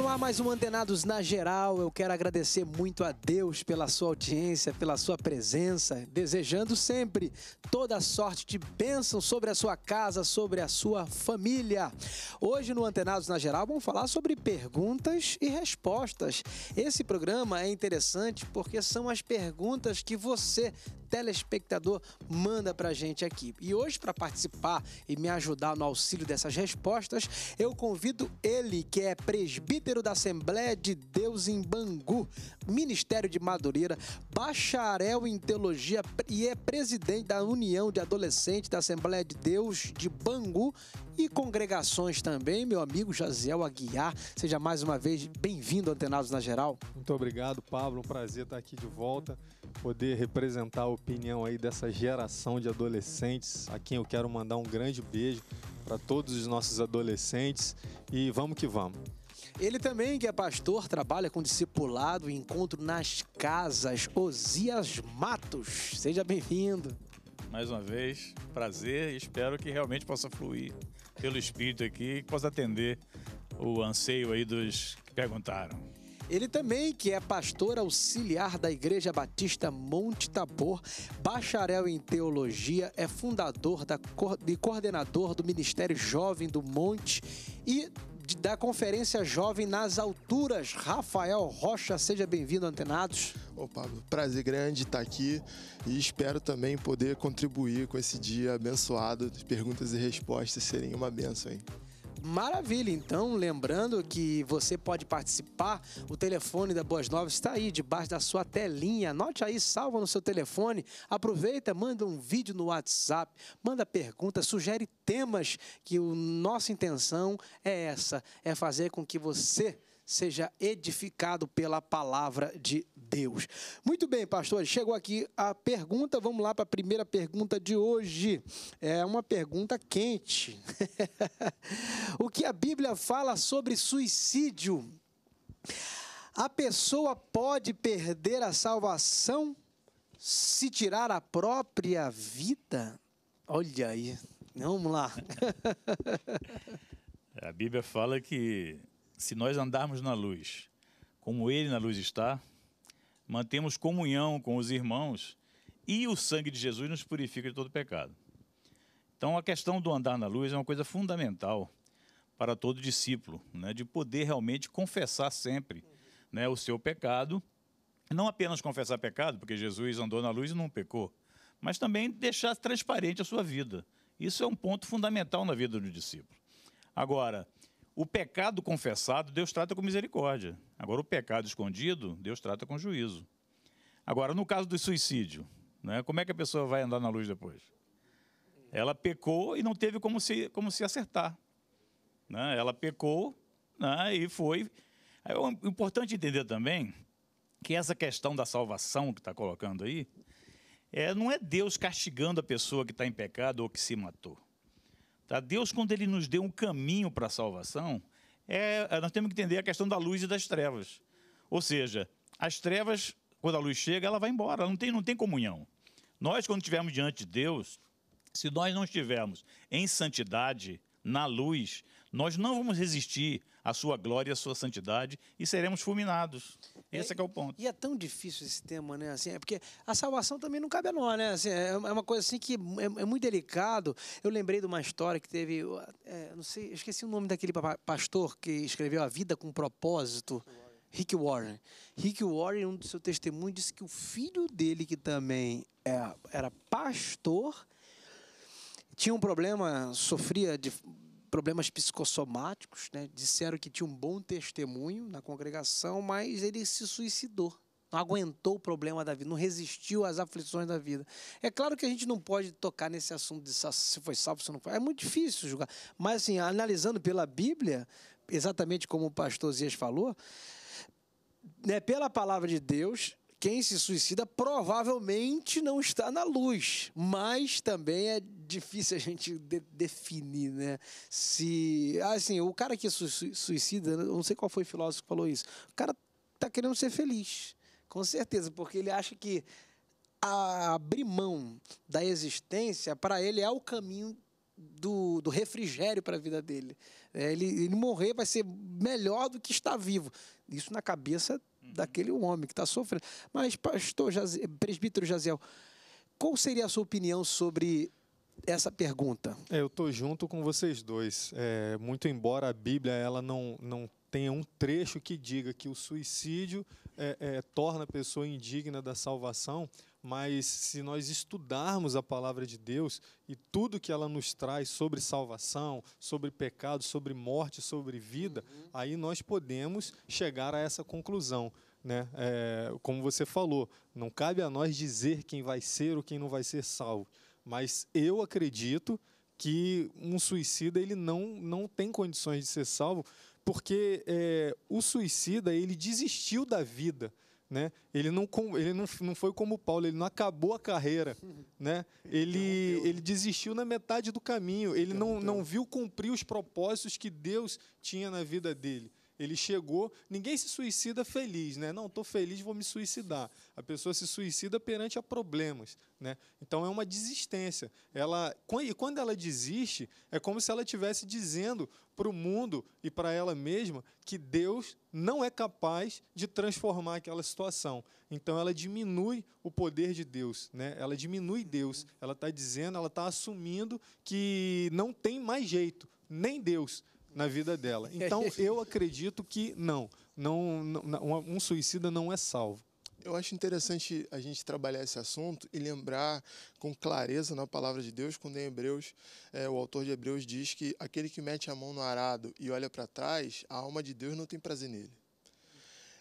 no ar mais um Antenados na Geral. Eu quero agradecer muito a Deus pela sua audiência, pela sua presença, desejando sempre toda sorte de bênção sobre a sua casa, sobre a sua família. Hoje no Antenados na Geral vamos falar sobre perguntas e respostas. Esse programa é interessante porque são as perguntas que você telespectador manda pra gente aqui. E hoje, para participar e me ajudar no auxílio dessas respostas, eu convido ele, que é presbítero da Assembleia de Deus em Bangu, Ministério de Madureira, bacharel em teologia e é presidente da União de Adolescentes da Assembleia de Deus de Bangu e congregações também. Meu amigo Jaziel Aguiar, seja mais uma vez bem-vindo, Antenados na Geral. Muito obrigado, Pablo. Um prazer estar aqui de volta, poder representar a opinião aí dessa geração de adolescentes, a quem eu quero mandar um grande beijo para todos os nossos adolescentes e vamos que vamos. Ele também, que é pastor, trabalha com discipulado e encontro nas casas. Osias Matos, seja bem-vindo. Mais uma vez, prazer e espero que realmente possa fluir pelo Espírito aqui e possa atender o anseio aí dos que perguntaram. Ele também, que é pastor auxiliar da Igreja Batista Monte Tabor, bacharel em teologia, é fundador da, e coordenador do Ministério Jovem do Monte e da Conferência Jovem nas Alturas. Rafael Rocha, seja bem-vindo, Antenados. Ô Pablo, prazer grande estar aqui e espero também poder contribuir com esse dia abençoado. Perguntas e respostas serem uma benção, hein? Maravilha, então, lembrando que você pode participar, o telefone da Boas Novas está aí debaixo da sua telinha. Anote aí, salva no seu telefone, aproveita, manda um vídeo no WhatsApp, manda pergunta, sugere temas que o nossa intenção é essa, é fazer com que você seja edificado pela palavra de Deus. Muito bem, pastor. chegou aqui a pergunta, vamos lá para a primeira pergunta de hoje. É uma pergunta quente. o que a Bíblia fala sobre suicídio? A pessoa pode perder a salvação se tirar a própria vida? Olha aí, vamos lá. a Bíblia fala que se nós andarmos na luz, como ele na luz está, mantemos comunhão com os irmãos e o sangue de Jesus nos purifica de todo pecado. Então, a questão do andar na luz é uma coisa fundamental para todo discípulo, né, de poder realmente confessar sempre né, o seu pecado, não apenas confessar pecado, porque Jesus andou na luz e não pecou, mas também deixar transparente a sua vida. Isso é um ponto fundamental na vida do discípulo. Agora, o pecado confessado, Deus trata com misericórdia. Agora, o pecado escondido, Deus trata com juízo. Agora, no caso do suicídio, né, como é que a pessoa vai andar na luz depois? Ela pecou e não teve como se, como se acertar. Né? Ela pecou né, e foi. É importante entender também que essa questão da salvação que está colocando aí, é, não é Deus castigando a pessoa que está em pecado ou que se matou. Tá? Deus, quando ele nos deu um caminho para a salvação, é, é, nós temos que entender a questão da luz e das trevas. Ou seja, as trevas, quando a luz chega, ela vai embora, ela não tem, não tem comunhão. Nós, quando estivermos diante de Deus, se nós não estivermos em santidade, na luz, nós não vamos resistir à sua glória e à sua santidade e seremos fulminados. Esse é, é, é o ponto. E é tão difícil esse tema, né? Assim, é porque a salvação também não cabe a nós, né? Assim, é, é uma coisa assim que é, é muito delicado. Eu lembrei de uma história que teve, é, não sei, esqueci o nome daquele pastor que escreveu A Vida com Propósito. Rick Warren. Rick Warren, um do seu testemunho, disse que o filho dele, que também é, era pastor, tinha um problema, sofria de problemas psicossomáticos, né? disseram que tinha um bom testemunho na congregação, mas ele se suicidou. Não aguentou o problema da vida, não resistiu às aflições da vida. É claro que a gente não pode tocar nesse assunto de se foi salvo, se não foi. É muito difícil julgar. Mas, assim, analisando pela Bíblia, exatamente como o pastor Zias falou, né, pela palavra de Deus, quem se suicida provavelmente não está na luz, mas também é difícil a gente de definir, né? Se. Assim, o cara que su suicida, não sei qual foi o filósofo que falou isso, o cara tá querendo ser feliz, com certeza, porque ele acha que abrir mão da existência, para ele, é o caminho do, do refrigério para a vida dele. É, ele, ele, morrer vai ser melhor do que estar vivo. Isso na cabeça uhum. daquele homem que está sofrendo. Mas, pastor presbítero Jaziel, qual seria a sua opinião sobre essa pergunta? É, eu estou junto com vocês dois. É, muito embora a Bíblia ela não, não tenha um trecho que diga que o suicídio é, é torna a pessoa indigna da salvação, mas se nós estudarmos a palavra de Deus e tudo que ela nos traz sobre salvação, sobre pecado, sobre morte, sobre vida, uhum. aí nós podemos chegar a essa conclusão. Né? É, como você falou, não cabe a nós dizer quem vai ser ou quem não vai ser salvo, mas eu acredito que um suicida ele não, não tem condições de ser salvo, porque é, o suicida ele desistiu da vida né? Ele, não, ele não, não foi como o Paulo, ele não acabou a carreira. Né? Ele, ele desistiu na metade do caminho, ele não, não viu cumprir os propósitos que Deus tinha na vida dele. Ele chegou, ninguém se suicida feliz, né? Não, estou feliz, vou me suicidar. A pessoa se suicida perante a problemas, né? Então é uma desistência. Ela, e quando ela desiste, é como se ela estivesse dizendo para o mundo e para ela mesma que Deus não é capaz de transformar aquela situação. Então ela diminui o poder de Deus, né? Ela diminui Deus. Uhum. Ela está dizendo, ela está assumindo que não tem mais jeito, nem Deus na vida dela. Então, eu acredito que não, não, não um suicida não é salvo. Eu acho interessante a gente trabalhar esse assunto e lembrar com clareza na palavra de Deus, quando em Hebreus, é, o autor de Hebreus diz que aquele que mete a mão no arado e olha para trás, a alma de Deus não tem prazer nele.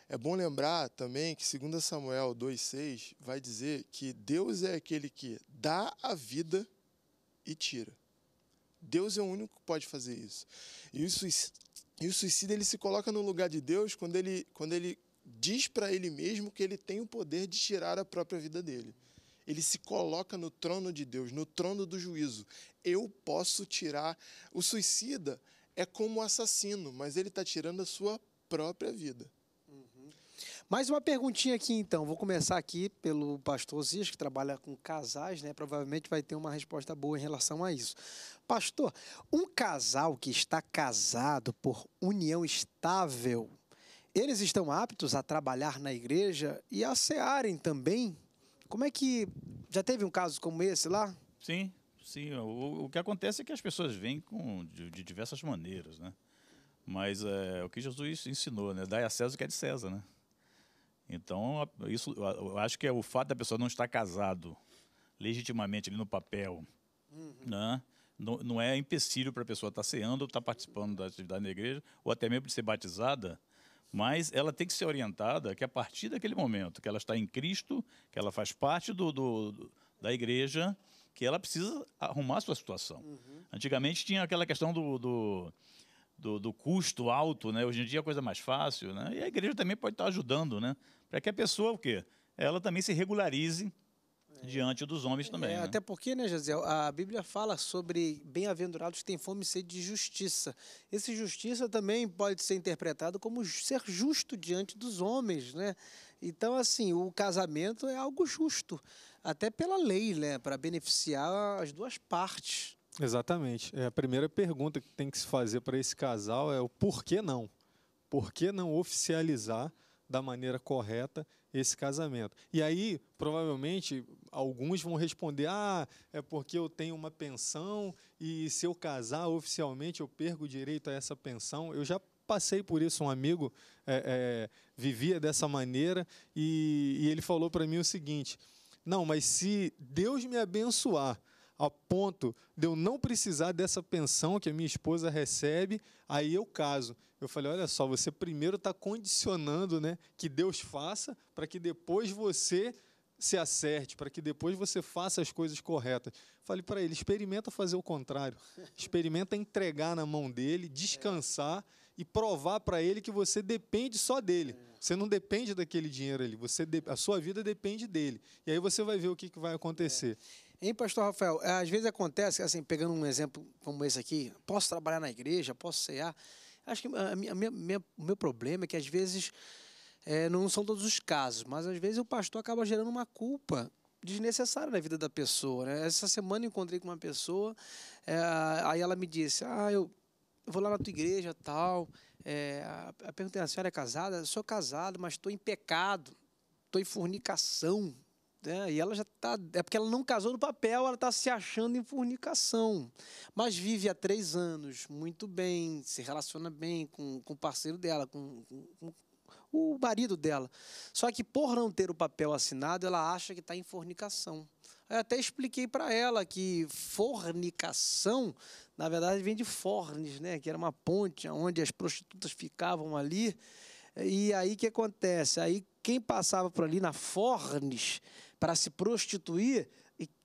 É bom lembrar também que 2 Samuel 2,6 vai dizer que Deus é aquele que dá a vida e tira. Deus é o único que pode fazer isso. E o suicida, e o suicida ele se coloca no lugar de Deus quando ele, quando ele diz para ele mesmo que ele tem o poder de tirar a própria vida dele. Ele se coloca no trono de Deus, no trono do juízo. Eu posso tirar. O suicida é como o assassino, mas ele está tirando a sua própria vida. Mais uma perguntinha aqui, então. Vou começar aqui pelo pastor Zias, que trabalha com casais, né? Provavelmente vai ter uma resposta boa em relação a isso. Pastor, um casal que está casado por união estável, eles estão aptos a trabalhar na igreja e a cearem também? Como é que. Já teve um caso como esse lá? Sim, sim. O, o que acontece é que as pessoas vêm com, de, de diversas maneiras, né? Mas é, o que Jesus ensinou, né? Dai a César o que é de César, né? Então, isso, eu acho que é o fato da pessoa não estar casado legitimamente ali no papel, uhum. né? Não, não, é empecilho para a pessoa estar tá ceando ou tá estar participando da atividade na igreja, ou até mesmo de ser batizada, mas ela tem que ser orientada que a partir daquele momento que ela está em Cristo, que ela faz parte do, do da igreja, que ela precisa arrumar a sua situação. Uhum. Antigamente tinha aquela questão do, do do, do, custo alto, né? Hoje em dia é a coisa mais fácil, né? E a igreja também pode estar ajudando, né? Para que a pessoa, o quê? Ela também se regularize é. diante dos homens é, também. É, né? Até porque, né, Jaziel, a Bíblia fala sobre bem-aventurados que têm fome e sede de justiça. Esse justiça também pode ser interpretado como ser justo diante dos homens, né? Então, assim, o casamento é algo justo, até pela lei, né? Para beneficiar as duas partes. Exatamente. É, a primeira pergunta que tem que se fazer para esse casal é o porquê não? Por que não oficializar da maneira correta esse casamento? E aí, provavelmente, alguns vão responder: ah, é porque eu tenho uma pensão e se eu casar oficialmente eu perco o direito a essa pensão. Eu já passei por isso, um amigo é, é, vivia dessa maneira e, e ele falou para mim o seguinte: não, mas se Deus me abençoar ao ponto de eu não precisar dessa pensão que a minha esposa recebe, aí eu caso. Eu falei, olha só, você primeiro está condicionando né, que Deus faça para que depois você se acerte, para que depois você faça as coisas corretas. Falei para ele, experimenta fazer o contrário. Experimenta entregar na mão dele, descansar e provar para ele que você depende só dele. Você não depende daquele dinheiro ali, você a sua vida depende dele. E aí você vai ver o que, que vai acontecer. É. Hein, pastor Rafael? É, às vezes acontece, assim, pegando um exemplo como esse aqui, posso trabalhar na igreja, posso cear. Acho que ah, a minha, minha, minha, o meu problema é que às vezes, é, não são todos os casos, mas às vezes o pastor acaba gerando uma culpa desnecessária na vida da pessoa. Né? Essa semana eu encontrei com uma pessoa, é, aí ela me disse, ah, eu vou lá na tua igreja tal. É, a, pergunta é, a senhora é casada? Eu sou casado, mas estou em pecado, estou em fornicação, é, e ela já tá. É porque ela não casou no papel, ela está se achando em fornicação. Mas vive há três anos, muito bem, se relaciona bem com, com o parceiro dela, com, com, com o marido dela. Só que por não ter o papel assinado, ela acha que está em fornicação. Eu até expliquei para ela que fornicação, na verdade, vem de fornes, né? Que era uma ponte onde as prostitutas ficavam ali. E aí o que acontece? Aí quem passava por ali na Fornes para se prostituir.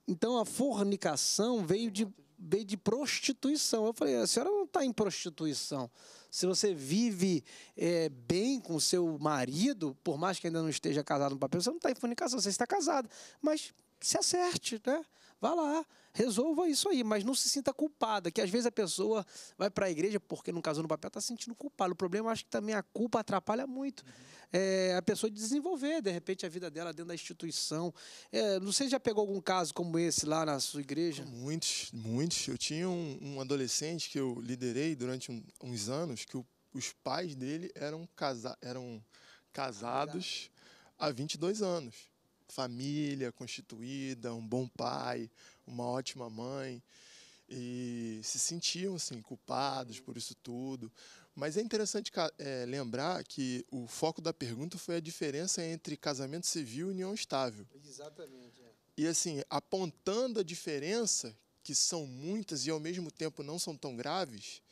Então a fornicação veio de, veio de prostituição. Eu falei, a senhora não está em prostituição. Se você vive é, bem com seu marido, por mais que ainda não esteja casado no papel, você não está em fornicação, você está casado. Mas se acerte, né? Vá lá, resolva isso aí, mas não se sinta culpada, que às vezes a pessoa vai para a igreja porque não casou no papel, está se sentindo culpada. O problema acho que também a culpa atrapalha muito. Uhum é, a pessoa desenvolver, de repente, a vida dela dentro da instituição. É, não sei se já pegou algum caso como esse lá na sua igreja? Muitos, muitos. Eu tinha um, um adolescente que eu liderei durante um, uns anos que o, os pais dele eram, casa, eram casados há 22 anos. Família constituída, um bom pai, uma ótima mãe. E se sentiam assim culpados por isso tudo. Mas é interessante é, lembrar que o foco da pergunta foi a diferença entre casamento civil e união estável. Exatamente. É. E assim, apontando a diferença, que são muitas e ao mesmo tempo não são tão graves,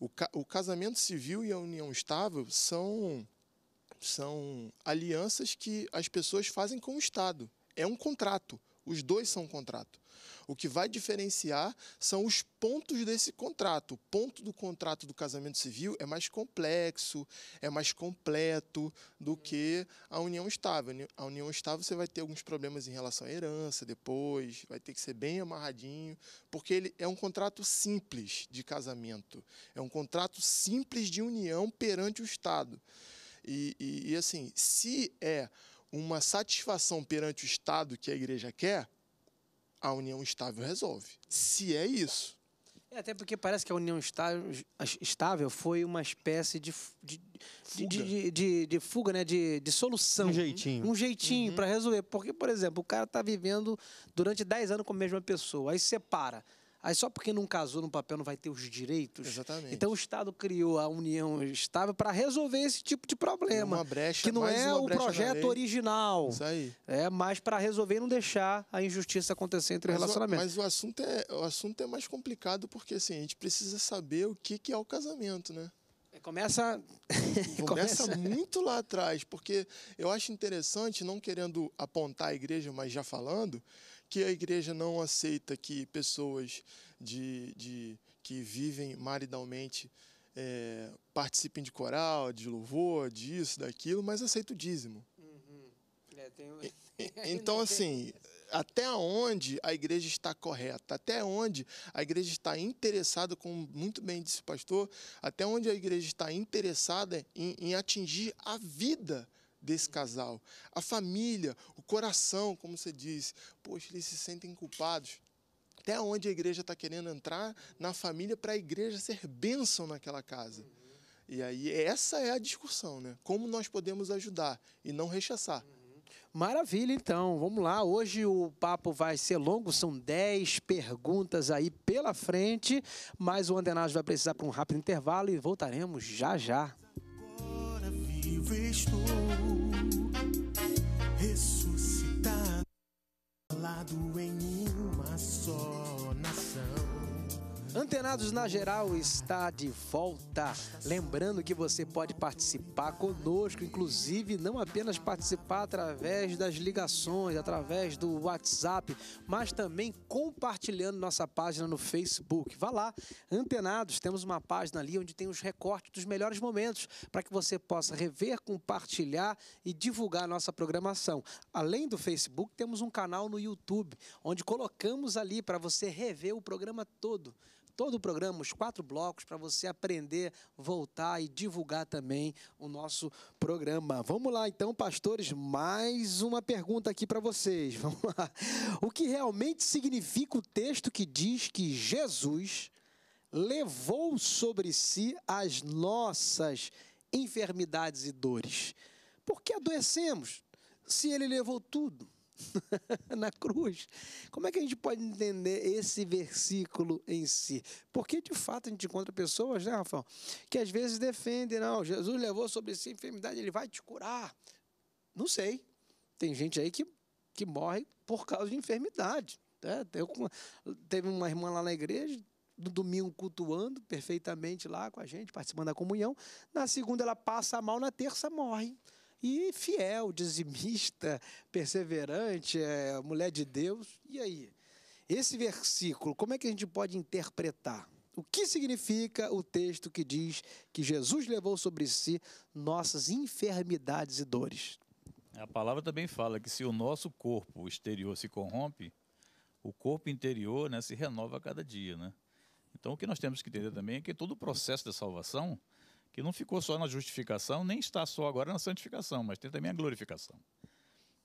o, ca o casamento civil e a união estável são, são alianças que as pessoas fazem com o Estado. É um contrato os dois são um contrato. O que vai diferenciar são os pontos desse contrato. O ponto do contrato do casamento civil é mais complexo, é mais completo do que a união estável. A união estável você vai ter alguns problemas em relação à herança depois, vai ter que ser bem amarradinho, porque ele é um contrato simples de casamento, é um contrato simples de união perante o Estado. E, e, e assim, se é uma satisfação perante o Estado que a igreja quer, a união estável resolve. Se é isso. É, até porque parece que a união estável foi uma espécie de, de, fuga. de, de, de fuga, né? De, de solução. Um jeitinho. Um jeitinho uhum. para resolver. Porque, por exemplo, o cara está vivendo durante 10 anos com a mesma pessoa, aí separa. Aí só porque não casou no papel não vai ter os direitos. Exatamente. Então o Estado criou a união estável para resolver esse tipo de problema. Uma brecha, que não é o projeto original. Isso aí. É, mas para resolver e não deixar a injustiça acontecer entre mas relacionamentos. O, mas o assunto, é, o assunto é mais complicado porque assim, a gente precisa saber o que, que é o casamento, né? começa. começa, começa muito lá atrás, porque eu acho interessante, não querendo apontar a igreja, mas já falando, que a igreja não aceita que pessoas de, de que vivem maridalmente é, participem de coral, de louvor, disso, daquilo, mas aceita o dízimo. Uhum. É, tem... então, assim, até onde a igreja está correta, até onde a igreja está interessada, como muito bem disse o pastor, até onde a igreja está interessada em, em atingir a vida desse casal, a família, o coração, como você disse. Poxa, eles se sentem culpados. Até onde a igreja está querendo entrar na família para a igreja ser bênção naquela casa. E aí, essa é a discussão, né? Como nós podemos ajudar e não rechaçar. Maravilha, então. Vamos lá. Hoje o papo vai ser longo, são 10 perguntas aí pela frente, mas o Andenage vai precisar para um rápido intervalo e voltaremos já já. Agora vivo estou ressuscitado em uma só Antenados na Geral está de volta. Lembrando que você pode participar conosco, inclusive não apenas participar através das ligações, através do WhatsApp, mas também compartilhando nossa página no Facebook. Vá lá, Antenados, temos uma página ali onde tem os recortes dos melhores momentos para que você possa rever, compartilhar e divulgar nossa programação. Além do Facebook, temos um canal no YouTube onde colocamos ali para você rever o programa todo todo o programa, os quatro blocos, para você aprender, voltar e divulgar também o nosso programa. Vamos lá, então, pastores, mais uma pergunta aqui para vocês. Vamos lá. O que realmente significa o texto que diz que Jesus levou sobre si as nossas enfermidades e dores? Por que adoecemos se ele levou tudo? na cruz. Como é que a gente pode entender esse versículo em si? Porque de fato a gente encontra pessoas, né, Rafael, que às vezes defendem, não, Jesus levou sobre si a enfermidade, ele vai te curar. Não sei. Tem gente aí que, que morre por causa de enfermidade. Né? Eu, teve uma irmã lá na igreja, no domingo cultuando perfeitamente lá com a gente, participando da comunhão. Na segunda ela passa mal, na terça morre e fiel, dizimista, perseverante, é, mulher de Deus. E aí? Esse versículo, como é que a gente pode interpretar? O que significa o texto que diz que Jesus levou sobre si nossas enfermidades e dores? A palavra também fala que se o nosso corpo exterior se corrompe, o corpo interior né, se renova a cada dia. Né? Então, o que nós temos que entender também é que todo o processo da salvação que não ficou só na justificação, nem está só agora na santificação, mas tem também a glorificação.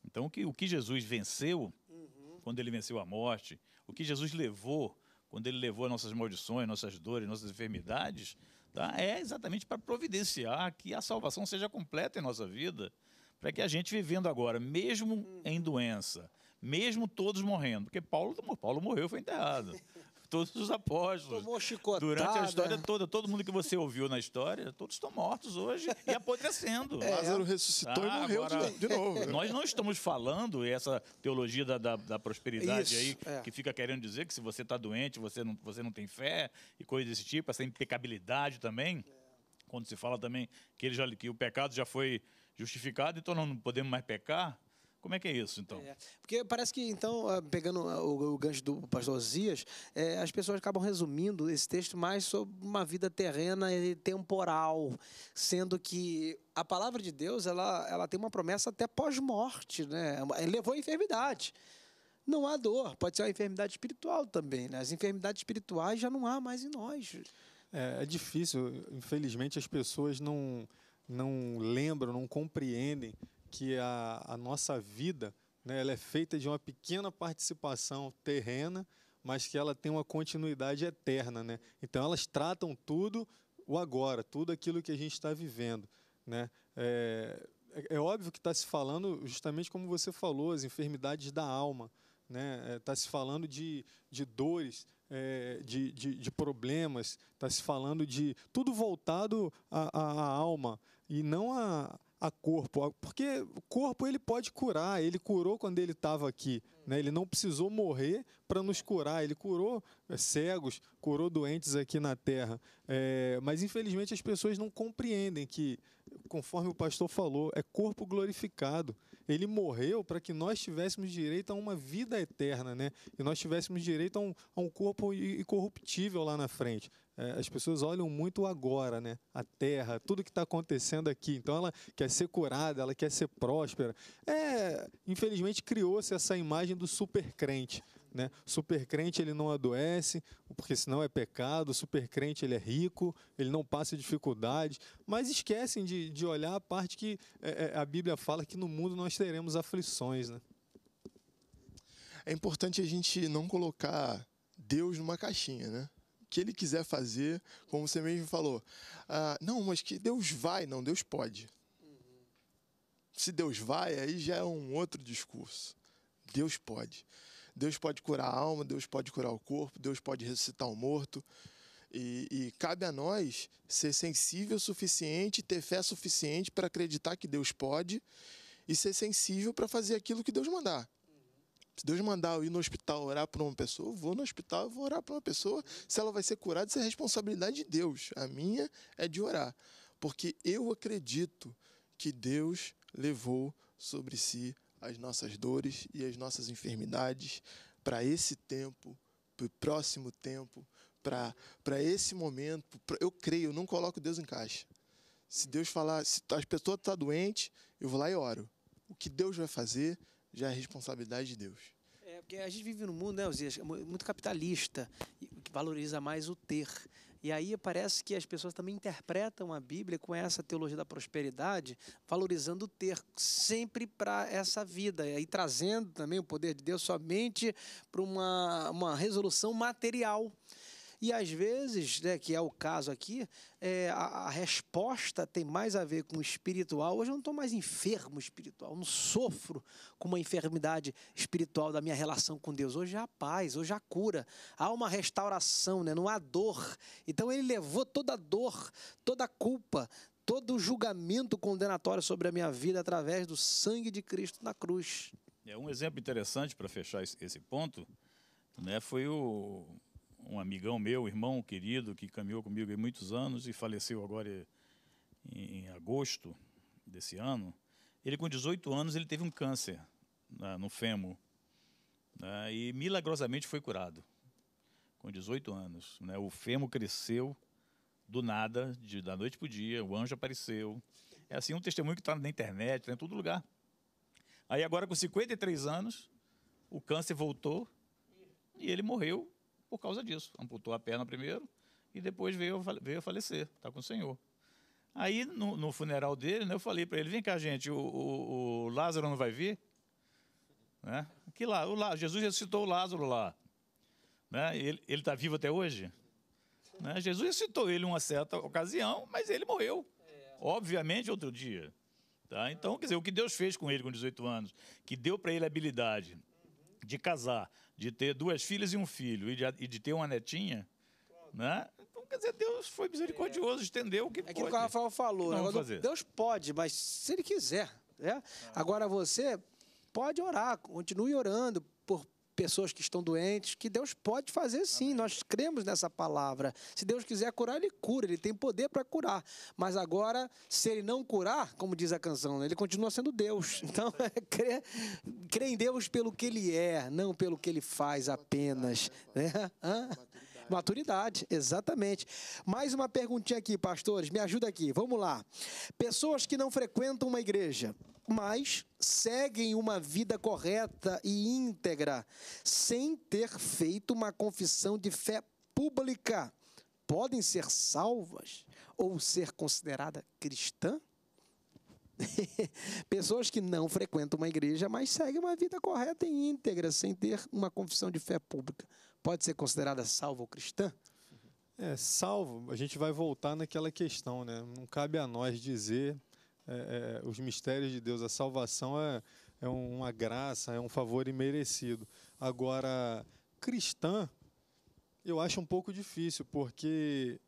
Então, o que, o que Jesus venceu, uhum. quando ele venceu a morte, o que Jesus levou, quando ele levou as nossas maldições, nossas dores, nossas enfermidades, tá? é exatamente para providenciar que a salvação seja completa em nossa vida, para que a gente vivendo agora, mesmo uhum. em doença, mesmo todos morrendo, porque Paulo, Paulo morreu foi enterrado todos os apóstolos. Tomou chicotada. Durante a história toda, todo mundo que você ouviu na história, todos estão mortos hoje e apodrecendo. É. Lázaro ressuscitou ah, e morreu agora, de novo. Nós não estamos falando essa teologia da, da, da prosperidade Isso, aí, é. que fica querendo dizer que se você está doente, você não, você não tem fé e coisas desse tipo, essa impecabilidade também. É. Quando se fala também que, ele já, que o pecado já foi justificado, então não podemos mais pecar. Como é que é isso, então? É, porque parece que, então, ah, pegando ah, o, o gancho do pastor Zias, é, as pessoas acabam resumindo esse texto mais sobre uma vida terrena e temporal, sendo que a palavra de Deus ela, ela tem uma promessa até pós-morte, né? É, levou a enfermidade. Não há dor, pode ser uma enfermidade espiritual também, né? As enfermidades espirituais já não há mais em nós. É, é difícil, infelizmente as pessoas não, não lembram, não compreendem que a, a nossa vida né, ela é feita de uma pequena participação terrena, mas que ela tem uma continuidade eterna. Né? Então, elas tratam tudo o agora, tudo aquilo que a gente está vivendo. Né? É, é, é óbvio que está se falando, justamente como você falou, as enfermidades da alma. Está né? É, tá se falando de, de dores, é, de, de, de, problemas, está se falando de tudo voltado à, à alma e não a, a corpo, porque o corpo ele pode curar, ele curou quando ele estava aqui, né? Ele não precisou morrer para nos curar, ele curou é, cegos, curou doentes aqui na Terra. É, mas infelizmente as pessoas não compreendem que conforme o pastor falou, é corpo glorificado. Ele morreu para que nós tivéssemos direito a uma vida eterna, né? E nós tivéssemos direito a um, a um corpo incorruptível lá na frente. É, as pessoas olham muito agora, né? A terra, tudo que está acontecendo aqui. Então ela quer ser curada, ela quer ser próspera. É, infelizmente criou-se essa imagem do super crente. Né? Supercrente ele não adoece, porque senão é pecado. Supercrente ele é rico, ele não passa dificuldades. Mas esquecem de, de olhar a parte que é, é, a Bíblia fala que no mundo nós teremos aflições. Né? É importante a gente não colocar Deus numa caixinha, né? que ele quiser fazer, como você mesmo falou. Ah, não, mas que Deus vai, não, Deus pode. Se Deus vai, aí já é um outro discurso. Deus pode. Deus pode curar a alma, Deus pode curar o corpo, Deus pode ressuscitar o morto. E, e, cabe a nós ser sensível o suficiente, ter fé suficiente para acreditar que Deus pode e ser sensível para fazer aquilo que Deus mandar. Se Deus mandar eu ir no hospital orar por uma pessoa, eu vou no hospital e vou orar por uma pessoa. Se ela vai ser curada, isso é responsabilidade de Deus. A minha é de orar. Porque eu acredito que Deus levou sobre si as nossas dores e as nossas enfermidades para esse tempo, para o próximo tempo, para esse momento. Pra, eu creio, eu não coloco Deus em caixa. Se Deus falar, se as pessoas estão tá doentes, eu vou lá e oro. O que Deus vai fazer já é responsabilidade de Deus. É, porque a gente vive num mundo, né, Uzias, é muito capitalista, que valoriza mais o ter. E aí parece que as pessoas também interpretam a Bíblia com essa teologia da prosperidade, valorizando o ter sempre para essa vida, e aí trazendo também o poder de Deus somente para uma, uma resolução material. E às vezes, né, que é o caso aqui, é, a, a, resposta tem mais a ver com o espiritual. Hoje eu não estou mais enfermo espiritual, não sofro com uma enfermidade espiritual da minha relação com Deus. Hoje há paz, hoje há cura, há uma restauração, né? não há dor. Então ele levou toda a dor, toda a culpa, todo o julgamento condenatório sobre a minha vida através do sangue de Cristo na cruz. É um exemplo interessante para fechar esse ponto, né? Foi o um amigão meu, irmão querido, que caminhou comigo há muitos anos e faleceu agora em, em agosto desse ano. Ele, com 18 anos, ele teve um câncer né, no fêmur né, e milagrosamente foi curado com 18 anos. Né, o fêmur cresceu do nada, de, da noite para o dia, o anjo apareceu. É assim um testemunho que está na internet, né, em todo lugar. Aí agora com 53 anos, o câncer voltou e ele morreu por causa disso. Amputou a perna primeiro e depois veio, veio a falecer, está com o Senhor. Aí, no, no funeral dele, né, eu falei para ele, vem cá, gente, o, o, o, Lázaro não vai vir? Né? Que lá, o Jesus ressuscitou o Lázaro lá. Né? Ele está vivo até hoje? Né? Jesus ressuscitou ele em uma certa ocasião, mas ele morreu, obviamente, outro dia. Tá? Então, quer dizer, o que Deus fez com ele com 18 anos, que deu para ele habilidade de casar, de ter duas filhas e um filho, e de, e de ter uma netinha, né? Então, quer dizer, Deus foi misericordioso, estendeu o que é pode. aquilo que o Rafael falou. Não, fazer. Deus pode, mas se ele quiser. Né? Ah. Agora você pode orar, continue orando por pessoas que estão doentes, que Deus pode fazer sim. Nós cremos nessa palavra. Se Deus quiser curar, ele cura, ele tem poder para curar. Mas agora, se ele não curar, como diz a canção, né, ele continua sendo Deus. Então, é, crê, crê em Deus pelo que ele é, não pelo que ele faz apenas, né? Hã? Maturidade, exatamente. Mais uma perguntinha aqui, pastores, me ajuda aqui. Vamos lá. Pessoas que não frequentam uma igreja, mas seguem uma vida correta e íntegra, sem ter feito uma confissão de fé pública, podem ser salvas ou ser considerada cristã? Pessoas que não frequentam uma igreja, mas seguem uma vida correta e íntegra, sem ter uma confissão de fé pública. Pode ser considerada salvo ou cristã? É, salvo, a gente vai voltar naquela questão, né? Não cabe a nós dizer é, é, os mistérios de Deus. A salvação é, é uma graça, é um favor imerecido. Agora, cristã, eu acho um pouco difícil, porque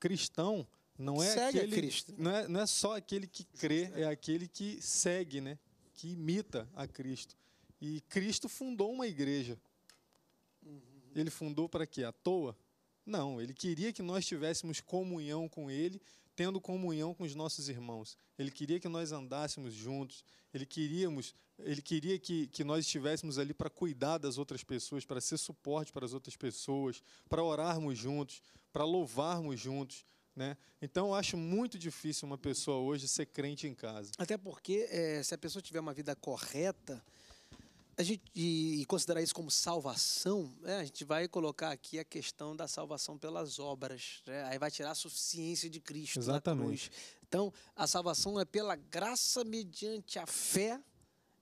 cristão não é segue aquele, a Cristo. Não é, não é só aquele que crê, é aquele que segue, né? que imita a Cristo. E Cristo fundou uma igreja. Uhum. Ele fundou para quê? À toa? Não, ele queria que nós tivéssemos comunhão com ele, tendo comunhão com os nossos irmãos. Ele queria que nós andássemos juntos. Ele queríamos, ele queria que, que nós estivéssemos ali para cuidar das outras pessoas, para ser suporte para as outras pessoas, para orarmos juntos, para louvarmos juntos, né? Então, eu acho muito difícil uma pessoa hoje ser crente em casa. Até porque, é, se a pessoa tiver uma vida correta a gente, e, considerar isso como salvação, né? a gente vai colocar aqui a questão da salvação pelas obras. Né? Aí vai tirar a suficiência de Cristo Exatamente. Então, a salvação é pela graça mediante a fé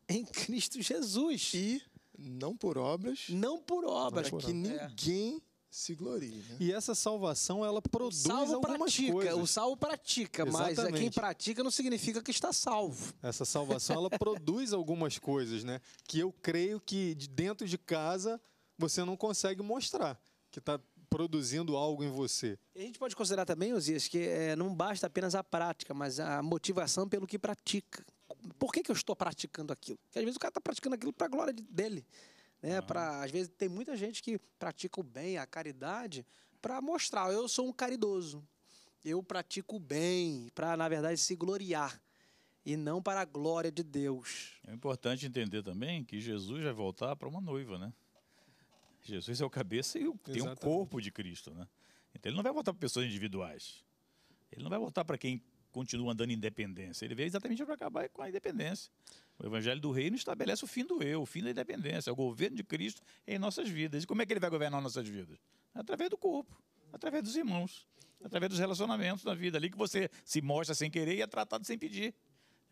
em Cristo Jesus. E não por obras. Não por obras. Para que é. ninguém se glorie. Né? E essa salvação, ela produz o salvo algumas pratica, coisas. O salvo pratica, é Exatamente. mas quem pratica não significa que está salvo. Essa salvação, ela produz algumas coisas, né? Que eu creio que dentro de casa você não consegue mostrar que está produzindo algo em você. A gente pode considerar também, Osias, que é, não basta apenas a prática, mas a motivação pelo que pratica. Por que, que eu estou praticando aquilo? Porque às vezes o cara está praticando aquilo para a glória dele. Né? Uhum. às vezes tem muita gente que pratica o bem, a caridade, para mostrar, eu sou um caridoso. Eu pratico o bem, para, na verdade, se gloriar e não para a glória de Deus. É importante entender também que Jesus vai voltar para uma noiva, né? Jesus é o cabeça e tem um corpo de Cristo, né? Então ele não vai voltar para pessoas individuais. Ele não vai voltar para quem continua andando em independência. Ele veio exatamente para acabar com a independência. O Evangelho do Reino estabelece o fim do eu, o fim da independência, é o governo de Cristo em nossas vidas. E como é que ele vai governar nossas vidas? Através do corpo, através dos irmãos, através dos relacionamentos da vida. Ali que você se mostra sem querer e é tratado sem pedir.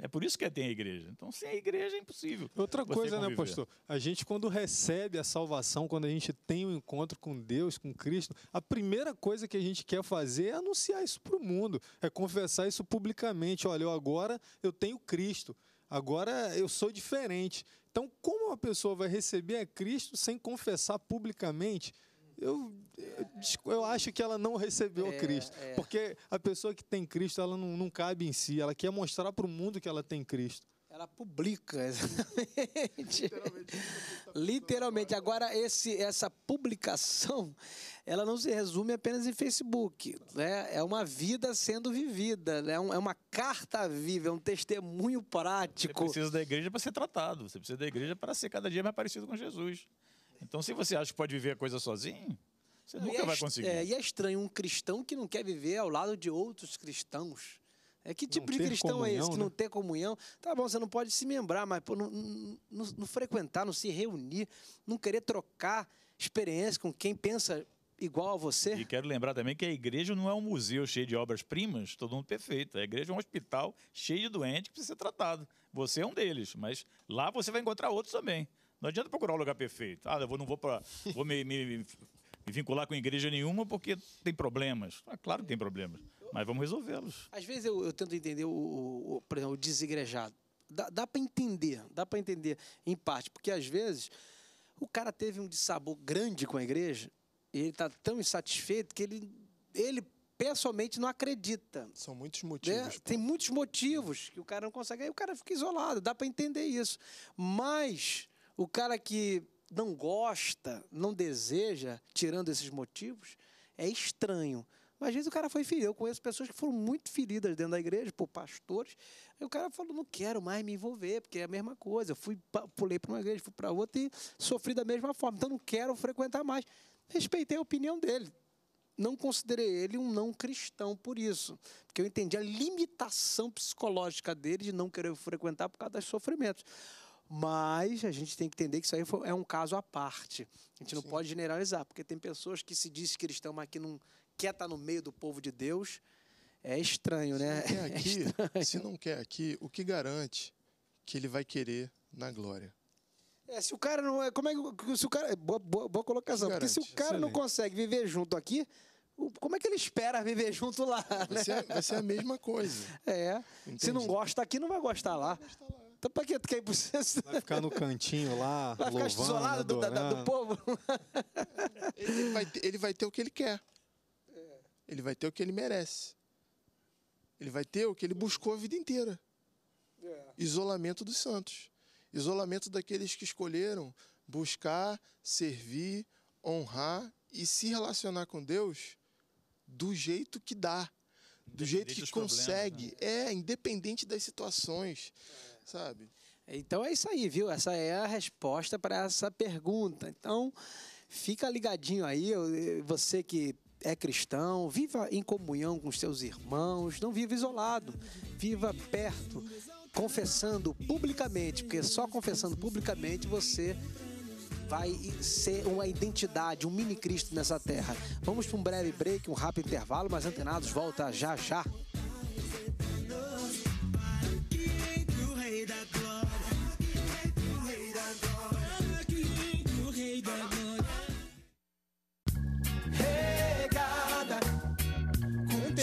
É por isso que tem a igreja. Então, sem a igreja é impossível. Outra coisa, né, conviver. né, pastor? A gente, quando recebe a salvação, quando a gente tem um encontro com Deus, com Cristo, a primeira coisa que a gente quer fazer é anunciar isso para o mundo, é confessar isso publicamente. Olha, eu agora eu tenho Cristo, agora eu sou diferente. Então, como uma pessoa vai receber a Cristo sem confessar publicamente? eu, eu, eu acho que ela não recebeu é, Cristo. É. Porque a pessoa que tem Cristo, ela não, não cabe em si. Ela quer mostrar para o mundo que ela tem Cristo. Ela publica, exatamente. Literalmente. Tá Literalmente. Agora, esse, essa publicação, ela não se resume apenas em Facebook. Né? É uma vida sendo vivida, né? é, é uma carta viva, é um testemunho prático. Você precisa da igreja para ser tratado, você precisa da igreja para ser cada dia mais parecido com Jesus. Então, se você acha que pode viver a coisa sozinho, você não, nunca é, vai conseguir. É, e é estranho um cristão que não quer viver ao lado de outros cristãos. É, que tipo não de cristão é comunhão, é esse que né? não tem comunhão? Tá bom, você não pode se membrar, mas pô, não, não, não, frequentar, não se reunir, não querer trocar experiência com quem pensa igual a você. E quero lembrar também que a igreja não é um museu cheio de obras-primas, todo mundo perfeito. A igreja é um hospital cheio de doentes que precisa ser tratado. Você é um deles, mas lá você vai encontrar outros também. Não adianta procurar um lugar perfeito. Ah, eu não vou para. Vou me, me, me, vincular com igreja nenhuma porque tem problemas. Ah, claro que tem problemas, mas vamos resolvê-los. Às vezes eu, eu tento entender o, o, por exemplo, o desigrejado. Dá, dá para entender, dá para entender em parte, porque às vezes o cara teve um dissabor grande com a igreja e ele está tão insatisfeito que ele, ele pessoalmente não acredita. São muitos né? motivos. tem muitos motivos que o cara não consegue. Aí o cara fica isolado, dá para entender isso. Mas o cara que não gosta, não deseja, tirando esses motivos, é estranho. Mas às vezes o cara foi ferido. Eu conheço pessoas que foram muito feridas dentro da igreja por pastores. Aí o cara falou: não quero mais me envolver, porque é a mesma coisa. Eu fui, pulei para uma igreja, fui para outra e sofri da mesma forma. Então não quero frequentar mais. Respeitei a opinião dele. Não considerei ele um não cristão por isso. Porque eu entendi a limitação psicológica dele de não querer frequentar por causa dos sofrimentos. Mas a gente tem que entender que isso aí é um caso à parte. A gente não Sim. pode generalizar, porque tem pessoas que se dizem cristão, mas que não quer estar no meio do povo de Deus. É estranho, se né? Não é aqui, é estranho. Se não quer aqui, o que garante que ele vai querer na glória? É, se o cara não é. Como é que. Se o cara, boa, boa, boa colocação. Porque se o cara Excelente. não consegue viver junto aqui, como é que ele espera viver junto lá? Né? Vai, ser, né? vai ser a mesma coisa. É. Entendi. Se não gosta aqui, não vai gostar lá. Não vai gostar lá. Então, pra que tu quer ir pro centro? Vai ficar no cantinho lá, Vai ficar isolado do, da, do, povo. Ele vai, ele vai ter o que ele quer. É. Ele vai ter o que ele merece. Ele vai ter o que ele buscou a vida inteira. É. Isolamento dos santos. Isolamento daqueles que escolheram buscar, servir, honrar e se relacionar com Deus do jeito que dá, do jeito que consegue, né? é independente das situações. É sabe? Então é isso aí, viu? Essa é a resposta para essa pergunta. Então fica ligadinho aí, você que é cristão, viva em comunhão com os seus irmãos, não viva isolado, viva perto, confessando publicamente, porque só confessando publicamente você vai ser uma identidade, um mini Cristo nessa terra. Vamos para um breve break, um rápido intervalo, mas antenados volta já já.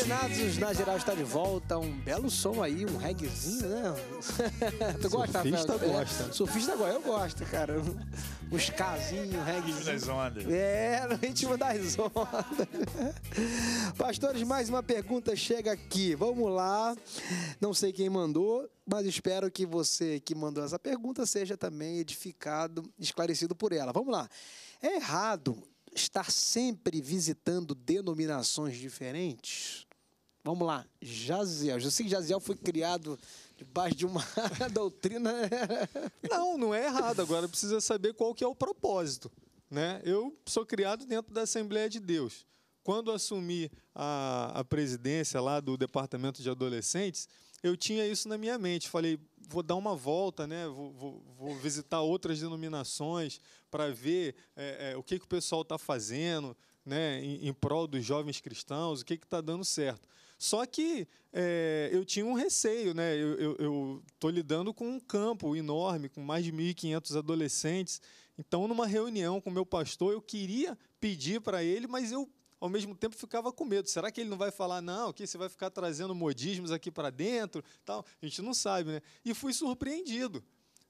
Confinados na geral está de volta, um belo som aí, um reggaezinho, né? tu gosta, Surfista Rafael? É, gosta. É, surfista gosta, eu gosto, cara. Uns casinhos, reggaezinho. das ondas. É, no ritmo das ondas. Pastores, mais uma pergunta chega aqui. Vamos lá. Não sei quem mandou, mas espero que você que mandou essa pergunta seja também edificado, esclarecido por ela. Vamos lá. É errado estar sempre visitando denominações diferentes? Vamos lá, Jaziel. Eu sei que Jaziel foi criado debaixo de uma doutrina. Né? não, não é errado. Agora precisa saber qual que é o propósito. Né? Eu sou criado dentro da Assembleia de Deus. Quando assumi a, a presidência lá do Departamento de Adolescentes, eu tinha isso na minha mente. Falei, vou dar uma volta, né? vou, vou, vou visitar outras denominações para ver é, é, o que, que o pessoal está fazendo né? em, em prol dos jovens cristãos, o que está dando certo. Só que é, eu tinha um receio, né? Eu estou lidando com um campo enorme, com mais de 1.500 adolescentes. Então, numa reunião com meu pastor, eu queria pedir para ele, mas eu ao mesmo tempo ficava com medo. Será que ele não vai falar, não, que você vai ficar trazendo modismos aqui para dentro? Tal? A gente não sabe, né? E fui surpreendido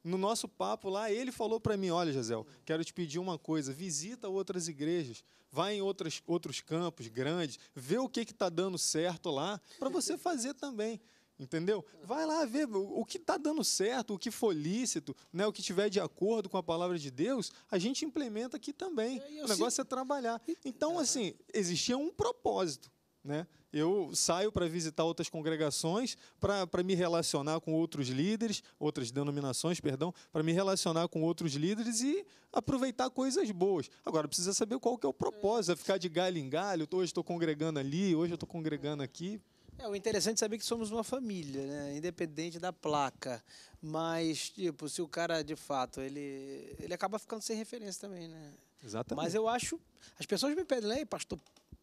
no nosso papo lá, ele falou para mim: Olha, Gisele, quero te pedir uma coisa: visita outras igrejas, vai em outras, outros campos grandes, vê o que está dando certo lá, para você fazer também. Entendeu? Vai lá ver o que está dando certo, o que for lícito, né, o que tiver de acordo com a palavra de Deus, a gente implementa aqui também. O negócio é trabalhar. Então, assim, existia um propósito. Né? Eu saio para visitar outras congregações, para me relacionar com outros líderes, outras denominações, perdão, para me relacionar com outros líderes e aproveitar coisas boas. Agora, precisa saber qual que é o propósito, é ficar de galho em galho, hoje estou congregando ali, hoje estou congregando aqui. É, o interessante é saber que somos uma família, né? independente da placa. Mas, tipo, se o cara, de fato, ele, ele acaba ficando sem referência também, né? Exatamente. Mas eu acho... As pessoas me pedem, né, pastor,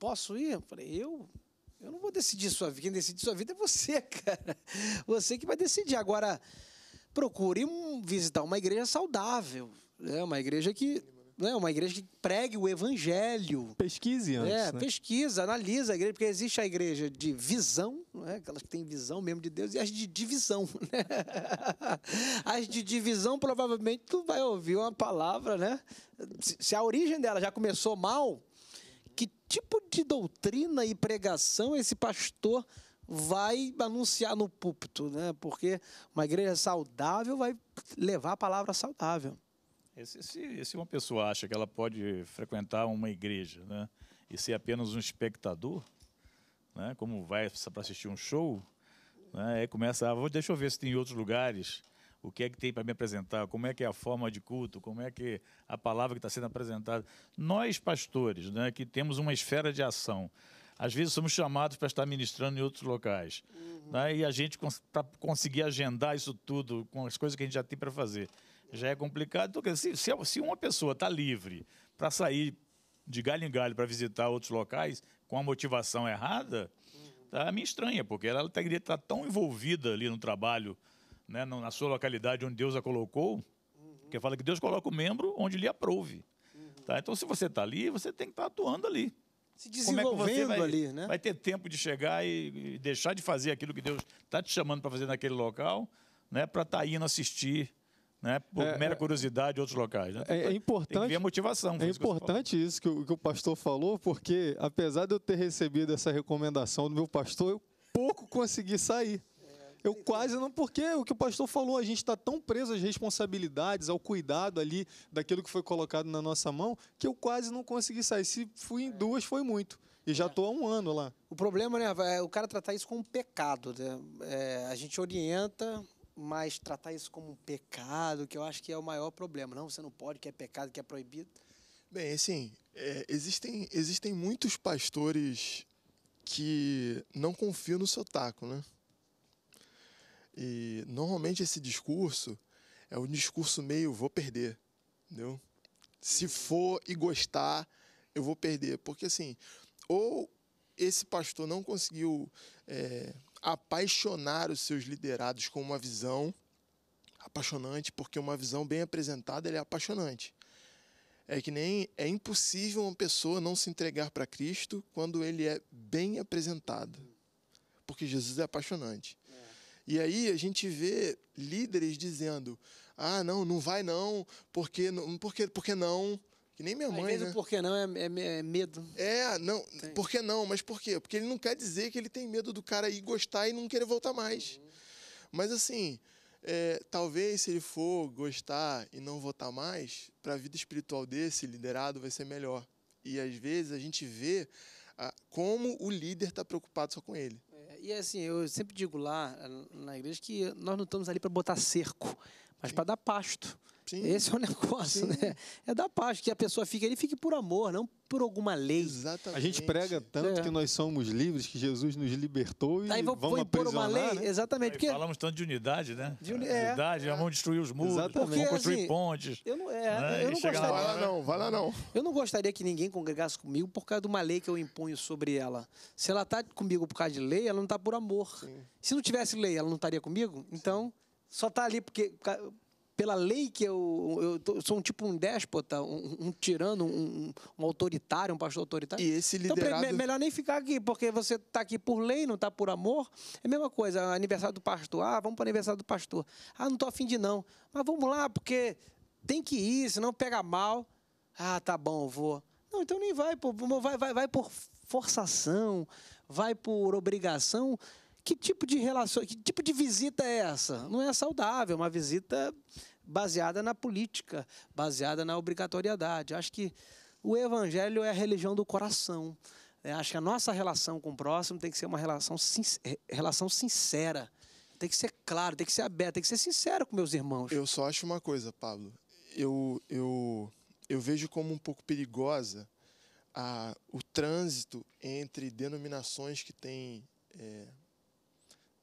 posso ir? Eu falei, eu? Eu não vou decidir sua vida. Quem decide sua vida é você, cara. Você que vai decidir. Agora, procure visitar uma igreja saudável. é Uma igreja que né? uma igreja que pregue o evangelho. Pesquise é, antes. É, né? pesquisa, analisa a igreja, porque existe a igreja de visão, né? aquelas que têm visão mesmo de Deus, e as de divisão. Né? As de divisão, provavelmente, tu vai ouvir uma palavra, né? Se a origem dela já começou mal, que tipo de doutrina e pregação esse pastor vai anunciar no púlpito, né? Porque uma igreja saudável vai levar a palavra saudável. Se, se, se uma pessoa acha que ela pode frequentar uma igreja né, e ser apenas um espectador, né, como vai para assistir um show, né, aí começa, ah, vou, deixa eu ver se tem outros lugares o que é que tem para me apresentar, como é que é a forma de culto, como é que a palavra que está sendo apresentada. Nós, pastores, né, que temos uma esfera de ação, às vezes somos chamados para estar ministrando em outros locais. Uhum. Né, e a gente, para conseguir agendar isso tudo com as coisas que a gente já tem para fazer, já é complicado. Então, se, se uma pessoa está livre para sair de galho em galho para visitar outros locais com a motivação errada, uhum. tá, me estranha, porque ela que estar tão envolvida ali no trabalho né, na sua localidade onde Deus a colocou, uhum. porque fala que Deus coloca o membro onde lhe aprove. Uhum. Tá? Então, se você está ali, você tem que estar tá atuando ali. Se desenvolvendo Como é que você vai, ali, né? Vai ter tempo de chegar e, e deixar de fazer aquilo que Deus está te chamando para fazer naquele local, né, para estar tá indo assistir né? Por é, mera é, curiosidade, outros locais. Né? é, é, importante. Tem a motivação. É importante isso que o, que o pastor falou, porque apesar de eu ter recebido essa recomendação do meu pastor, eu pouco consegui sair. Eu quase não, porque o que o pastor falou, a gente está tão preso às responsabilidades, ao cuidado ali daquilo que foi colocado na nossa mão, que eu quase não consegui sair. Se fui em duas, foi muito. E já estou é. há um ano lá. O problema, né, é o cara tratar isso como um pecado. Né? É, a gente orienta, mas tratar isso como um pecado, que eu acho que é o maior problema. Não, você não pode, que é pecado, que é proibido. Bem, assim, é, existem, existem muitos pastores que não confiam no seu taco, né? E normalmente esse discurso é um discurso meio vou perder, entendeu? Se uhum. for e gostar, eu vou perder. Porque assim, ou esse pastor não conseguiu é, apaixonar os seus liderados com uma visão apaixonante, porque uma visão bem apresentada é apaixonante. É que nem é impossível uma pessoa não se entregar para Cristo quando ele é bem apresentado. Porque Jesus é apaixonante. É. E aí a gente vê líderes dizendo: ah, não, não vai não, porque, porque, porque não. Que nem minha mãe. Às vezes né? o porquê não é, é, é, medo. É, não. Tem. não? Mas por quê? Porque ele não quer dizer que ele tem medo do cara ir gostar e não querer voltar mais. Uhum. Mas assim, é, talvez se ele for gostar e não voltar mais, para a vida espiritual desse liderado vai ser melhor. E às vezes a gente vê a, ah, como o líder está preocupado só com ele e é assim, eu sempre digo lá eh, na igreja que nós não estamos ali para botar cerco, mas para dar pasto. Sim. Esse é o negócio, Sim. né? É da paz, que a pessoa fique ali, fique por amor, não por alguma lei. Exatamente. A gente prega tanto é. que nós somos livres, que Jesus nos libertou e Aí vamos, vamos impor uma lei, né? exatamente. É, porque... Falamos tanto de unidade, né? De uni... é, unidade, é. vamos destruir os muros, exatamente. vamos construir assim, pontes. Eu não, é, né? eu não gostaria... Né? Vai lá não, vai lá não. Eu não gostaria que ninguém congregasse comigo por causa de uma lei que eu imponho sobre ela. Se ela está comigo por causa de lei, ela não está por amor. Sim. Se não tivesse lei, ela não estaria comigo? Então, só está ali porque pela lei que eu, eu, tô, sou um tipo um déspota, um, um tirano, um, um, autoritário, um pastor autoritário. E esse então, liderado... Então, melhor nem ficar aqui, porque você está aqui por lei, não está por amor. É a mesma coisa, aniversário do pastor. Ah, vamos para o aniversário do pastor. Ah, não estou afim de não. Mas vamos lá, porque tem que ir, senão pega mal. Ah, tá bom, vou. Não, então nem vai, pô. Vai, vai, vai por forçação, vai por obrigação. Que tipo de relação, que tipo de visita é essa? Não é saudável, é uma visita baseada na política, baseada na obrigatoriedade. Acho que o evangelho é a religião do coração. É, acho que a nossa relação com o próximo tem que ser uma relação, é, relação sincera. Tem que ser claro, tem que ser aberto, tem que ser sincero com meus irmãos. Eu só acho uma coisa, Pablo. Eu, eu, eu vejo como um pouco perigosa a, o trânsito entre denominações que têm é,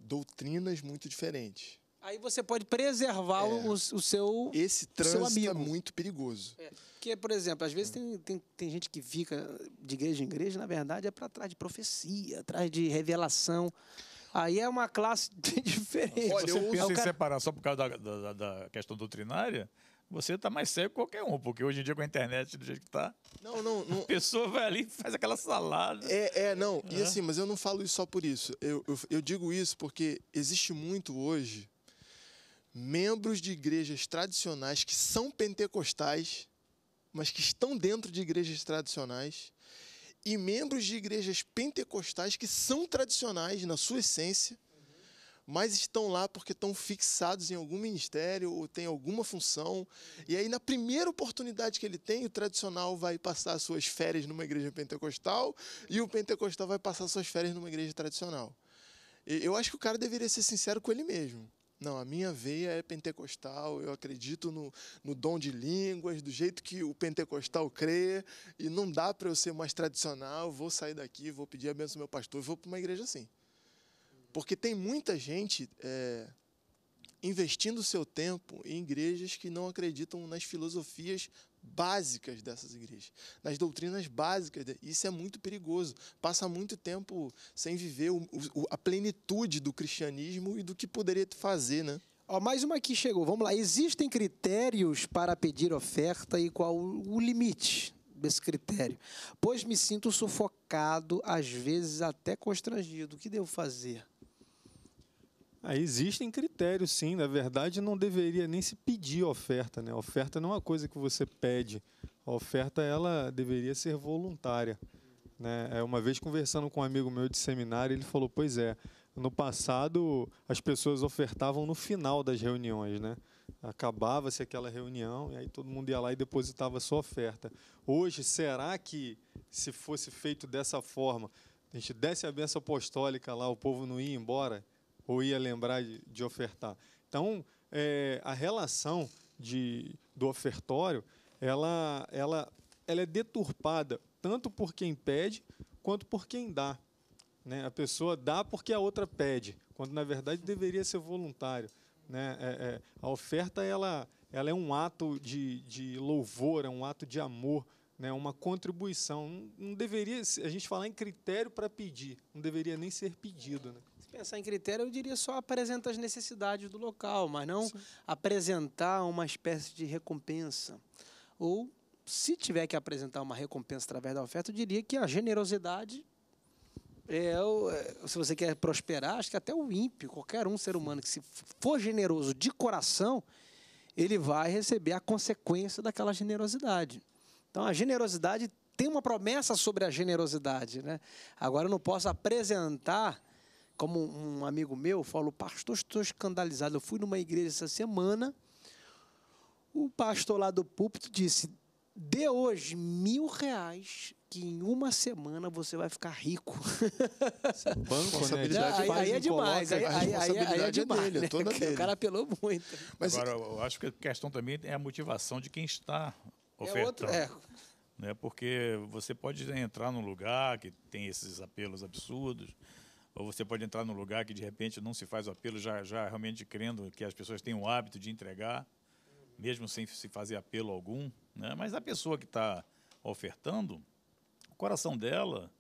doutrinas muito diferentes. Aí você pode preservar é, o, o, seu Esse trânsito seu é amigo. é muito perigoso. É, porque, por exemplo, às vezes é. tem, tem, tem gente que fica de igreja em igreja, na verdade, é para trás de profecia, atrás de revelação. Aí é uma classe diferente. Olha, você eu pensa é em cara... separar só por causa da, da, da questão doutrinária? Você está mais cego que qualquer um, porque hoje em dia com a internet do jeito que está, não, não, não, a pessoa vai ali e faz aquela salada. É, é não. E é. assim, mas eu não falo isso só por isso. Eu, eu, eu digo isso porque existe muito hoje membros de igrejas tradicionais que são pentecostais, mas que estão dentro de igrejas tradicionais, e membros de igrejas pentecostais que são tradicionais na sua essência, mas estão lá porque estão fixados em algum ministério ou têm alguma função. E aí, na primeira oportunidade que ele tem, o tradicional vai passar suas férias numa igreja pentecostal e o pentecostal vai passar suas férias numa igreja tradicional. E eu acho que o cara deveria ser sincero com ele mesmo. Não, a minha veia é pentecostal, eu acredito no, no dom de línguas, do jeito que o pentecostal crê, e não dá para eu ser mais tradicional, vou sair daqui, vou pedir a benção do meu pastor e vou para uma igreja assim. Porque tem muita gente é, investindo seu tempo em igrejas que não acreditam nas filosofias básicas dessas igrejas, nas doutrinas básicas. Isso é muito perigoso. Passa muito tempo sem viver o, o, a plenitude do cristianismo e do que poderia fazer, né? Ó, mais uma aqui chegou. Vamos lá. Existem critérios para pedir oferta e qual o limite desse critério? Pois me sinto sufocado, às vezes até constrangido. O que devo fazer? Ah, existem critérios, sim. Na verdade, não deveria nem se pedir oferta. Né? A oferta não é uma coisa que você pede. A oferta ela deveria ser voluntária. Né? É, uma vez conversando com um amigo meu de seminário, ele falou: Pois é, no passado as pessoas ofertavam no final das reuniões. Né? Acabava-se aquela reunião e aí todo mundo ia lá e depositava a sua oferta. Hoje, será que se fosse feito dessa forma, a gente desse a benção apostólica lá, o povo não ia embora? ou ia lembrar de, de ofertar. Então, é, a relação de, do ofertório ela, ela, ela é deturpada tanto por quem pede quanto por quem dá. Né? A pessoa dá porque a outra pede, quando na verdade deveria ser voluntário. Né? É, é, a oferta ela, ela é um ato de, de louvor, é um ato de amor, né? uma contribuição. Não, não deveria a gente falar em critério para pedir, não deveria nem ser pedido. Né? pensar em critério, eu diria só apresenta as necessidades do local, mas não Sim. apresentar uma espécie de recompensa. Ou, se tiver que apresentar uma recompensa através da oferta, eu diria que a generosidade é, é se você quer prosperar, acho que até o ímpio, qualquer um ser humano que se for generoso de coração, ele vai receber a consequência daquela generosidade. Então a generosidade tem uma promessa sobre a generosidade, né? Agora eu não posso apresentar como um amigo meu falou, pastor, estou escandalizado. Eu fui numa igreja essa semana, o pastor lá do púlpito disse: dê hoje mil reais que em uma semana você vai ficar rico. banco, né? Aí, aí, é demais, aí, aí, aí, é, é, é demais, dele, né? O cara apelou muito. Mas Agora, eu acho que a questão também é a motivação de quem está ofertando. É outro, é. Né? Porque você pode entrar num lugar que tem esses apelos absurdos, ou você pode entrar num lugar que de repente não se faz o apelo, já, já realmente crendo que as pessoas têm o hábito de entregar, mesmo sem se fazer apelo algum. Né? Mas a pessoa que está ofertando, o coração dela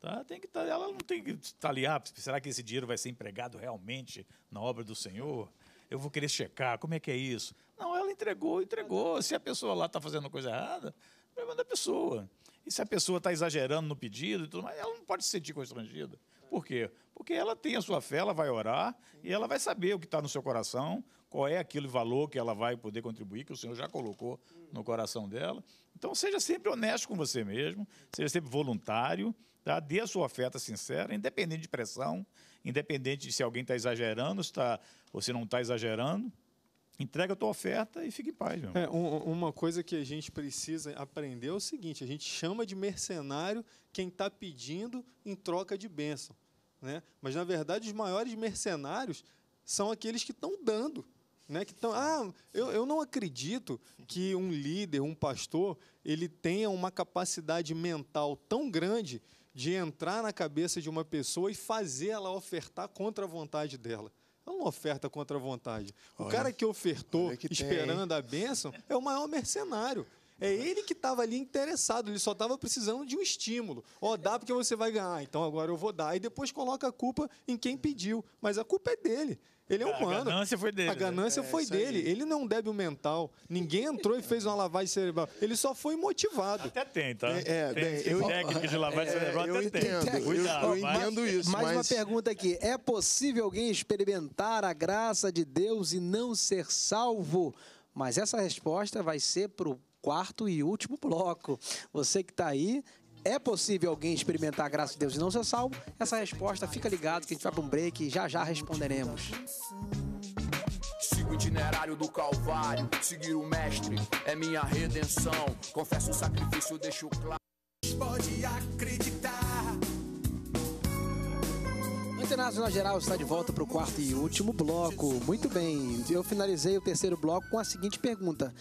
tá, tem que Tá, ela não tem que estar tá ali, ah, será que esse dinheiro vai ser empregado realmente na obra do Senhor? Eu vou querer checar, como é que é isso? Não, ela entregou, entregou. Se a pessoa lá está fazendo coisa errada, é problema da pessoa. E se a pessoa está exagerando no pedido e tudo mais, ela não pode se sentir constrangida. Por quê? Porque ela tem a sua fé, ela vai orar e ela vai saber o que está no seu coração, qual é aquele valor que ela vai poder contribuir, que o Senhor já colocou no coração dela. Então, seja sempre honesto com você mesmo, seja sempre voluntário, tá? dê a sua oferta sincera, independente de pressão, independente de se alguém está exagerando, se tá, ou se não está exagerando. Entrega a tua oferta e fique em paz. Meu é, um, uma coisa que a gente precisa aprender é o seguinte: a gente chama de mercenário quem está pedindo em troca de bênção. Né? Mas, na verdade, os maiores mercenários são aqueles que estão dando. Né? Que estão ah, eu, eu não acredito que um líder, um pastor, ele tenha uma capacidade mental tão grande de entrar na cabeça de uma pessoa e fazer ela ofertar contra a vontade dela. É uma oferta contra a vontade. O olha, cara que ofertou que esperando tem. a bênção é o maior mercenário. É ele que estava ali interessado, ele só estava precisando de um estímulo. Ó, oh, dá porque você vai ganhar, ah, então agora eu vou dar. E depois coloca a culpa em quem pediu. Mas a culpa é dele. Ele é ah, humano. A ganância foi dele. A né? ganância né? foi é, dele. Aí. Ele não é um débil mental. Ninguém entrou e fez uma lavagem cerebral. Ele só foi motivado. Até tem, tá? É, é tem, eu, técnica de lavagem é, cerebral eu até entendo, tem. Eu, eu, entendo isso. Mais mas... uma pergunta aqui. É possível alguém experimentar a graça de Deus e não ser salvo? Mas essa resposta vai ser para o quarto e último bloco. Você que está aí, é possível alguém experimentar a graça de Deus e não ser salvo? Essa resposta fica ligado que a gente vai para um break e já já responderemos. Sigo o itinerário do Calvário, seguir o Mestre é minha redenção. Confesso o sacrifício, deixo claro. Pode acreditar. Antenados geral está de volta para o quarto e último bloco. Muito bem, eu finalizei o terceiro bloco com a seguinte pergunta.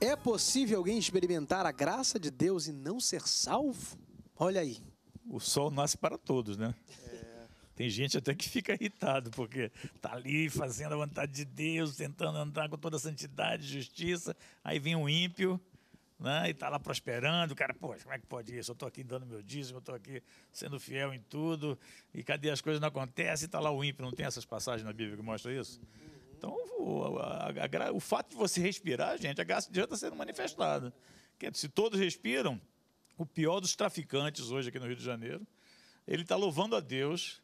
É possível alguém experimentar a graça de Deus e não ser salvo? Olha aí. O sol nasce para todos, né? É. Tem gente até que fica irritado, porque tá ali fazendo a vontade de Deus, tentando andar com toda a santidade, justiça, aí vem um ímpio, né? E tá lá prosperando, o cara, poxa, como é que pode isso? Eu estou aqui dando meu dízimo, eu estou aqui sendo fiel em tudo, e cadê as coisas não acontecem? E tá lá o ímpio, não tem essas passagens na Bíblia que mostra isso? Uhum. Então, o, a, a, o fato de você respirar, gente, a graça de Deus está sendo manifestada. dizer, se todos respiram, o pior dos traficantes hoje aqui no Rio de Janeiro, ele está louvando a Deus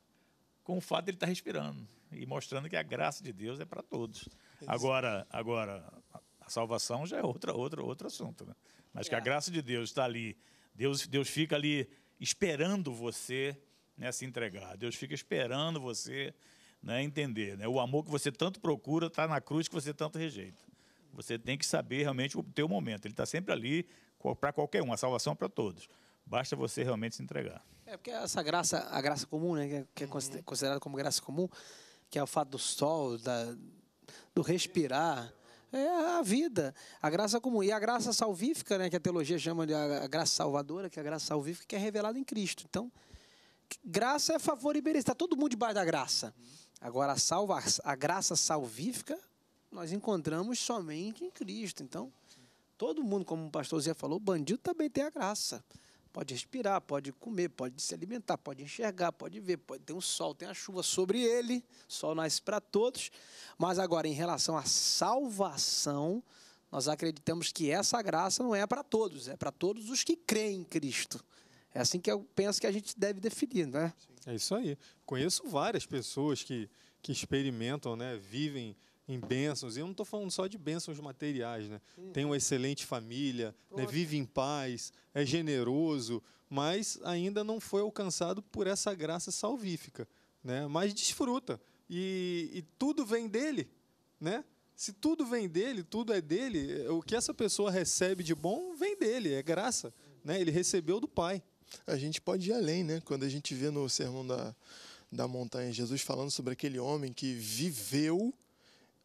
com o fato de ele estar tá respirando e mostrando que a graça de Deus é para todos. Agora, agora a salvação já é outra, outra, outro assunto, né? Mas que a é. graça de Deus está ali, Deus, Deus fica ali esperando você né, se entregar. Deus fica esperando você né, entender. Né? O amor que você tanto procura está na cruz que você tanto rejeita. Você tem que saber realmente o teu momento. Ele está sempre ali para qualquer um. A salvação é para todos. Basta você realmente se entregar. É porque essa graça, a graça comum, né, que é, é uhum. considerada como graça comum, que é o fato do sol, da, do respirar, é a vida, a graça comum. E a graça salvífica, né, que a teologia chama de a graça salvadora, que é a graça salvífica, que é revelada em Cristo. Então, graça é favor e beleza. Está todo mundo debaixo da graça. Uhum. Agora, a, salva, a graça salvífica nós encontramos somente em Cristo. Então, todo mundo, como o pastor Zé falou, bandido também tem a graça. Pode respirar, pode comer, pode se alimentar, pode enxergar, pode ver, pode ter um sol, tem a chuva sobre ele, sol nasce para todos. Mas agora, em relação à salvação, nós acreditamos que essa graça não é para todos, é para todos os que creem em Cristo. É assim que eu penso que a gente deve definir, né? É isso aí. Conheço várias pessoas que, que experimentam, né? Vivem em bênçãos. E eu não estou falando só de bênçãos materiais, né? Hum. Tem uma excelente família, né? vive em paz, é generoso, mas ainda não foi alcançado por essa graça salvífica, né? Mas desfruta. E, e tudo vem dele, né? Se tudo vem dele, tudo é dele, o que essa pessoa recebe de bom vem dele, é graça. Né? Ele recebeu do Pai a gente pode ir além, né? Quando a gente vê no Sermão da, da Montanha Jesus falando sobre aquele homem que viveu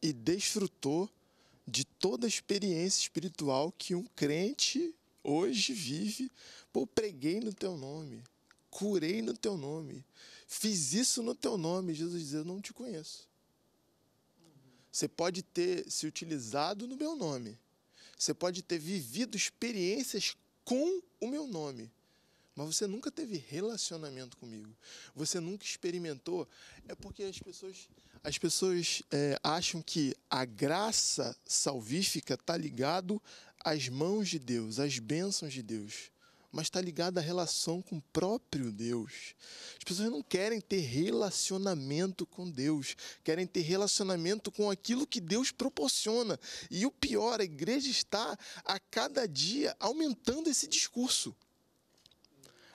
e desfrutou de toda a experiência espiritual que um crente hoje vive. Pô, preguei no teu nome, curei no teu nome, fiz isso no teu nome. Jesus diz: Eu não te conheço. Você pode ter se utilizado no meu nome. Você pode ter vivido experiências com o meu nome, mas você nunca teve relacionamento comigo. Você nunca experimentou. É porque as pessoas, as pessoas é, acham que a graça salvífica está ligado às mãos de Deus, às bênçãos de Deus. Mas está ligada à relação com o próprio Deus. As pessoas não querem ter relacionamento com Deus, querem ter relacionamento com aquilo que Deus proporciona. E o pior, a igreja está a cada dia aumentando esse discurso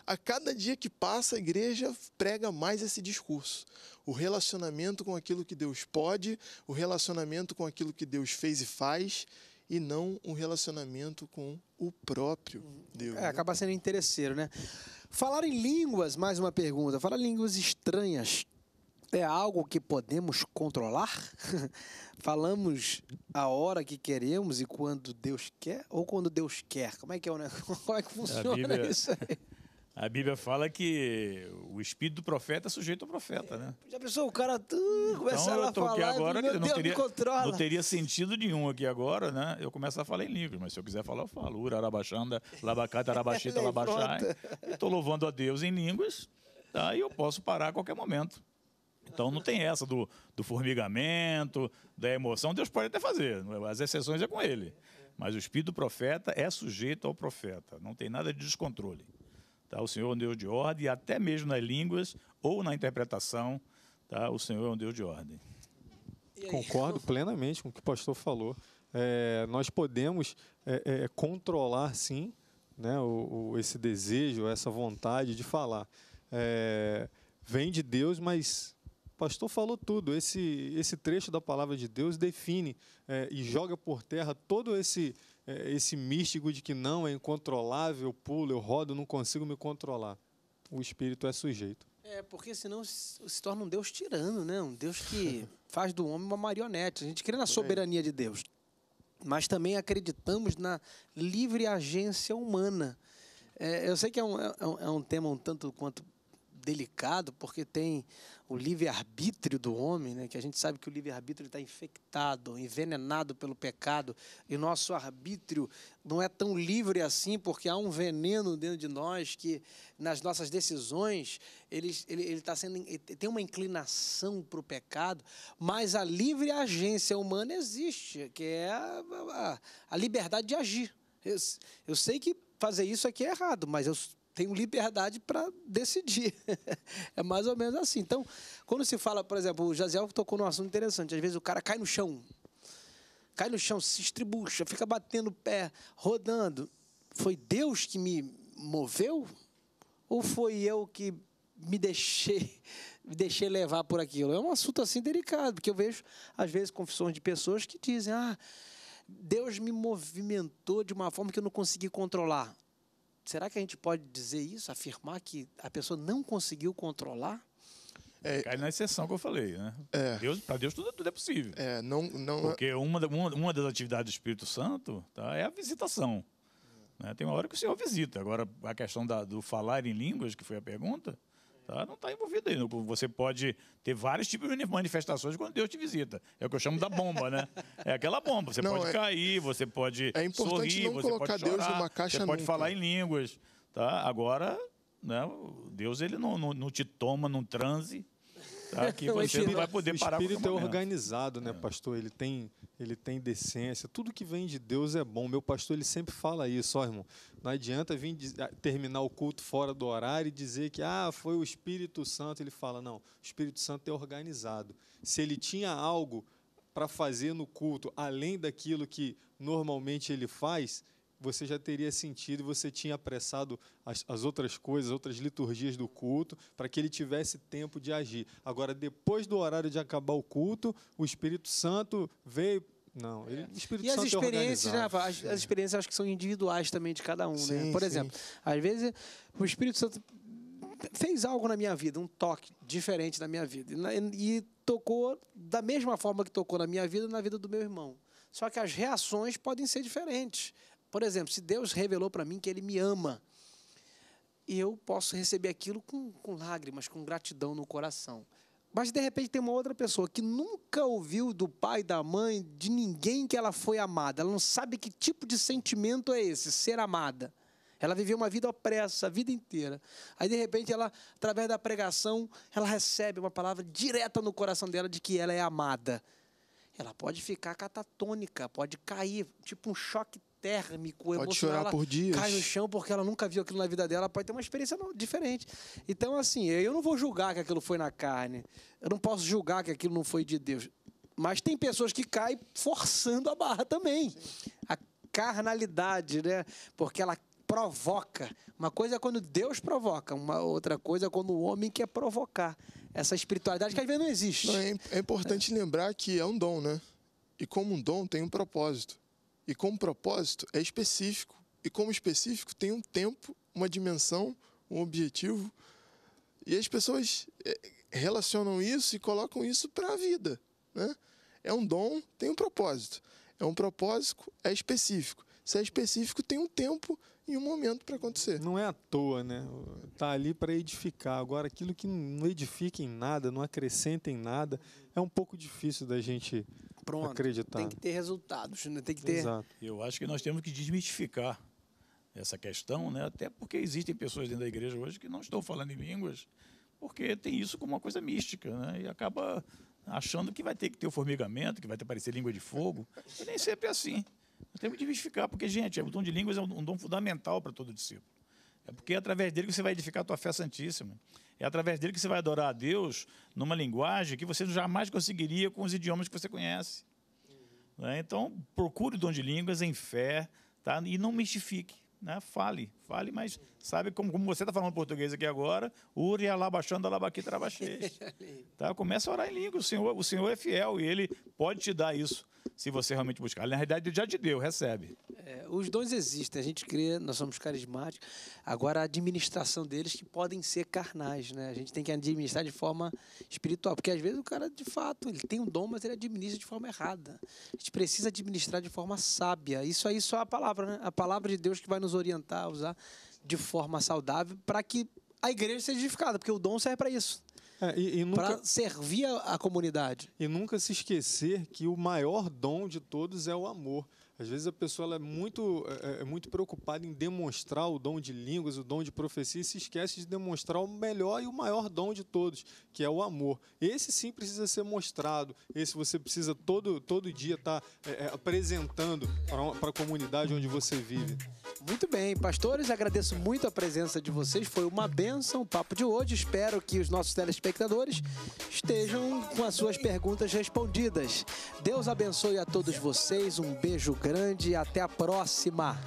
a cada dia que passa, a igreja prega mais esse discurso. O relacionamento com aquilo que Deus pode, o relacionamento com aquilo que Deus fez e faz, e não um relacionamento com o próprio Deus. É, né? acaba sendo interesseiro, né? Falar em línguas, mais uma pergunta. Falar em línguas estranhas é algo que podemos controlar? Falamos a hora que queremos e quando Deus quer? Ou quando Deus quer? Como é que, é, negócio? Como é que é funciona Bíblia... isso aí? A Bíblia fala que o espírito do profeta é sujeito ao profeta, né? Já pensou o cara começa então, eu tô a falar, aqui agora, meu não teria, Não teria sentido nenhum aqui agora, né? Eu começo a falar em línguas, mas se eu quiser falar, eu falo. Urarabaxanda, labacata, arabaxita, labaxai. Estou tô louvando a Deus em línguas, tá? E eu posso parar a qualquer momento. Então não tem essa do, do formigamento, da emoção. Deus pode até fazer, as exceções é com ele. Mas o espírito do profeta é sujeito ao profeta, não tem nada de descontrole. Tá? O Senhor é um Deus de ordem, e até mesmo nas línguas ou na interpretação, tá? o Senhor é um Deus de ordem. Concordo plenamente com o que o pastor falou. É, nós podemos é, é, controlar, sim, né, o, o, esse desejo, essa vontade de falar. É, vem de Deus, mas o pastor falou tudo. Esse, esse trecho da palavra de Deus define é, e joga por terra todo esse é, esse místico de que não, é incontrolável, eu pulo, eu rodo, não consigo me controlar. O espírito é sujeito. É, porque senão se torna um Deus tirano, né? Um Deus que faz do homem uma marionete. A gente crê na é. soberania de Deus, mas também acreditamos na livre agência humana. É, eu sei que é um, é, é um, é um tema um tanto quanto delicado, porque tem o livre-arbítrio do homem, né? que a gente sabe que o livre-arbítrio está infectado, envenenado pelo pecado, e nosso arbítrio não é tão livre assim, porque há um veneno dentro de nós que, nas nossas decisões, ele, ele, ele, tá sendo, ele tem uma inclinação para o pecado, mas a livre agência humana existe, que é a, a, a liberdade de agir. Eu, eu sei que fazer isso aqui é errado, mas eu tenho liberdade para decidir. é mais ou menos assim. Então, quando se fala, por exemplo, o Jaziel tocou num assunto interessante. Às vezes o cara cai no chão. Cai no chão, se estribucha, fica batendo o pé, rodando. Foi Deus que me moveu? Ou foi eu que me deixei, me deixei levar por aquilo? É um assunto assim delicado, porque eu vejo, às vezes, confissões de pessoas que dizem: Ah, Deus me movimentou de uma forma que eu não consegui controlar. Será que a gente pode dizer isso, afirmar que a pessoa não conseguiu controlar? É, Cai na exceção que eu falei, né? É, Deus, para Deus tudo, tudo, é possível. É, não, não, é Porque uma, uma, uma das atividades do Espírito Santo tá, é a visitação. Né? Tem uma hora que o Senhor visita. Agora, a questão da, do falar em línguas, que foi a pergunta, Tá? Não está envolvido aí. Você pode ter vários tipos de manifestações quando Deus te visita. É o que eu chamo da bomba, né? É aquela bomba. Você não, pode é... cair, você pode é sorrir, não você colocar pode chorar, Deus numa caixa você nunca. pode falar em línguas. Tá? Agora, né, Deus ele não, não, não te toma num transe Tá? Que então, você não vai poder parar O espírito é organizado, né, é. pastor? Ele tem, ele tem decência. Tudo que vem de Deus é bom. Meu pastor, ele sempre fala isso, ó, irmão. Não adianta vir ah, terminar o culto fora do horário e dizer que ah, foi o Espírito Santo. Ele fala, não, o Espírito Santo é organizado. Se ele tinha algo para fazer no culto, além daquilo que normalmente ele faz, você já teria sentido, você tinha apressado as, as outras coisas, outras liturgias do culto, para que ele tivesse tempo de agir. Agora, depois do horário de acabar o culto, o Espírito Santo veio não, ele, e as é experiências, né, as, as, experiências acho que são individuais também de cada um, né? sim, né? Por sim. exemplo, às vezes o Espírito Santo fez algo na minha vida, um toque diferente na minha vida e, e tocou da mesma forma que tocou na minha vida na vida do meu irmão. Só que as reações podem ser diferentes. Por exemplo, se Deus revelou para mim que Ele me ama, e eu posso receber aquilo com, com lágrimas, com gratidão no coração. Mas de repente tem uma outra pessoa que nunca ouviu do pai, da mãe, de ninguém que ela foi amada. Ela não sabe que tipo de sentimento é esse, ser amada. Ela viveu uma vida opressa a vida inteira. Aí de repente ela, através da pregação, ela recebe uma palavra direta no coração dela de que ela é amada. Ela pode ficar catatônica, pode cair, tipo um choque térmico, emocional. por dias. Cai no chão porque ela nunca viu aquilo na vida dela, pode ter uma experiência diferente. Então, assim, eu não vou julgar que aquilo foi na carne. Eu não posso julgar que aquilo não foi de Deus. Mas tem pessoas que caem forçando a barra também. Sim. A carnalidade, né? Porque ela provoca. Uma coisa é quando Deus provoca, uma outra coisa é quando o homem quer provocar. Essa espiritualidade que às vezes não existe. Não, é, é, importante é. lembrar que é um dom, né? E como um dom tem um propósito e como propósito é específico. E como específico tem um tempo, uma dimensão, um objetivo. E as pessoas eh, relacionam isso e colocam isso para a vida. Né? É um dom, tem um propósito. É um propósito, é específico. Se é específico, tem um tempo e um momento para acontecer. Não é à toa, né? Tá ali para edificar. Agora, aquilo que não edifica em nada, não acrescenta em nada, é um pouco difícil da gente pronto. Acreditar. Tem que ter resultados, né? tem que ter. Exato. Eu acho que nós temos que desmistificar essa questão, né? até porque existem pessoas dentro da igreja hoje que não estão falando em línguas, porque tem isso como uma coisa mística, né? e acaba achando que vai ter que ter o formigamento, que vai ter parecer língua de fogo, e nem sempre é assim. Nós temos que desmistificar, porque, gente, é o dom de línguas é um dom fundamental para todo discípulo. É porque é através dele que você vai edificar a tua fé santíssima. É através dele que você vai adorar a Deus numa linguagem que você jamais conseguiria com os idiomas que você conhece. Uhum. Então, procure o dom de línguas em fé tá? e não mistifique. Né? Fale, fale, mas sabe como, como você está falando português aqui agora, Uri alabaxando alabaquita alabaxês. tá? Começa a orar em língua, o Senhor, o Senhor é fiel e Ele pode te dar isso, se você realmente buscar. Na realidade, Ele já te deu, recebe. É, os dons existem, a gente crê, nós somos carismáticos. Agora, a administração deles que podem ser carnais, né? A gente tem que administrar de forma espiritual, porque às vezes o cara, de fato, ele tem um dom, mas ele administra de forma errada. A gente precisa administrar de forma sábia. Isso aí só é a palavra, né? A palavra de Deus que vai nos orientar a usar de forma saudável para que a igreja seja edificada, porque o dom serve para isso. É, e, e nunca... Para servir a, a comunidade. E nunca se esquecer que o maior dom de todos é o amor. Às vezes a pessoa é, muito, é, é, é muito preocupada em demonstrar o dom de línguas, o dom de profecia, e se esquece de demonstrar o melhor e o maior dom de todos, que é o amor. Esse sim precisa ser mostrado, esse você precisa todo, todo dia estar tá, é, é apresentando para a comunidade onde você vive. Muito bem, pastores, agradeço muito a presença de vocês, foi uma benção o papo de hoje. Espero que os nossos telespectadores estejam com as suas perguntas respondidas. Deus abençoe a todos vocês, um beijo grande grande, até a próxima.